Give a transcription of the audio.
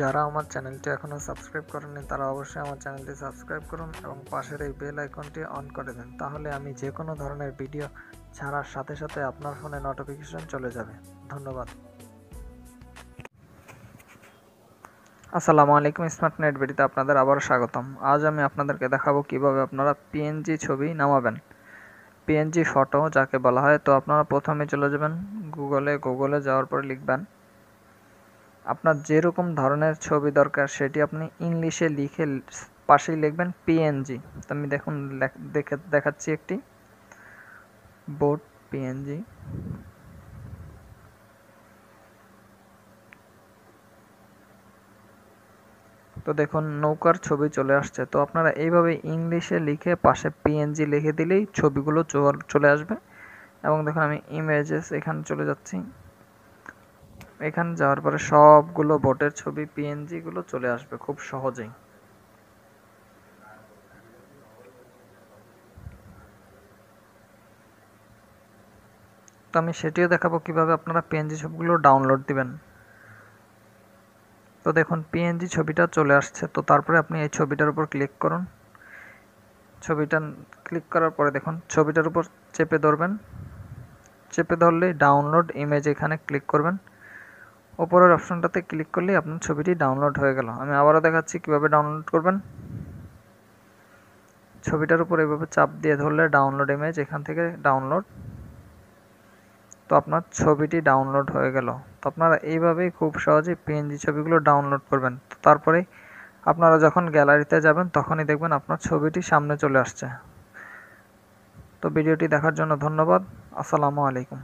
যারা আমার চ্যানেলটি এখনও সাবস্ক্রাইব করেননি তারা অবশ্যই আমার চ্যানেলটি সাবস্ক্রাইব করুন এবং পাশের এই বেল আইকনটি অন করে দিন তাহলে আমি যে কোনো ধরনের ভিডিও ছাড়ার সাথে সাথে আপনার ফোনে নোটিফিকেশন চলে যাবে ধন্যবাদ আসসালামু আলাইকুম স্মার্ট নেট ভিডিওতে আপনাদের আবার স্বাগতম আজ আমি আপনাদেরকে দেখাবো কিভাবে আপনারা পিএনজি ছবি নামাবেন পিএনজি ফটো যাকে বলা হয় তো আপনারা প্রথমে চলে যাবেন গুগলে গুগলে যাওয়ার পরে লিখবেন আপনার যেরকম ধরনের ছবি দরকার সেটি আপনি ইংলিশে লিখে পাশেই লিখবেন পিএনজি তো আমি দেখুন দেখে দেখাচ্ছি একটি বোট পিএনজি তো দেখুন নৌকার ছবি চলে আসছে তো আপনারা এইভাবে ইংলিশে লিখে পাশে পিএনজি লিখে দিলেই ছবিগুলো চলে আসবে এবং দেখুন আমি ইমেজেস এখানে চলে যাচ্ছি এখানে যাওয়ার পরে সবগুলো বোটের ছবি পিএনজি গুলো চলে আসবে খুব সহজেই তো আমি সেটিও দেখাবো কিভাবে আপনারা পিএনজি ছবিগুলো ডাউনলোড দিবেন তো দেখুন পিএনজি ছবিটা চলে আসছে তো তারপরে আপনি এই ছবিটার উপর ক্লিক করুন ছবিটা ক্লিক করার পরে দেখুন ছবিটার উপর চেপে ধরবেন চেপে ধরলে ডাউনলোড ইমেজ এখানে ক্লিক করবেন ওপরের অপশনটাতে ক্লিক করলেই আপনার ছবিটি ডাউনলোড হয়ে গেল আমি আবারও দেখাচ্ছি কিভাবে ডাউনলোড করবেন ছবিটার উপর এইভাবে চাপ দিয়ে ধরলে ডাউনলোড ইমেজ এখান থেকে ডাউনলোড তো আপনার ছবিটি ডাউনলোড হয়ে গেল তো আপনারা এইভাবেই খুব সহজে পিএনজি ছবিগুলো ডাউনলোড করবেন তারপরে আপনারা যখন গ্যালারিতে যাবেন তখনই দেখবেন আপনার ছবিটি সামনে চলে আসছে তো ভিডিওটি দেখার জন্য ধন্যবাদ আসসালামু আলাইকুম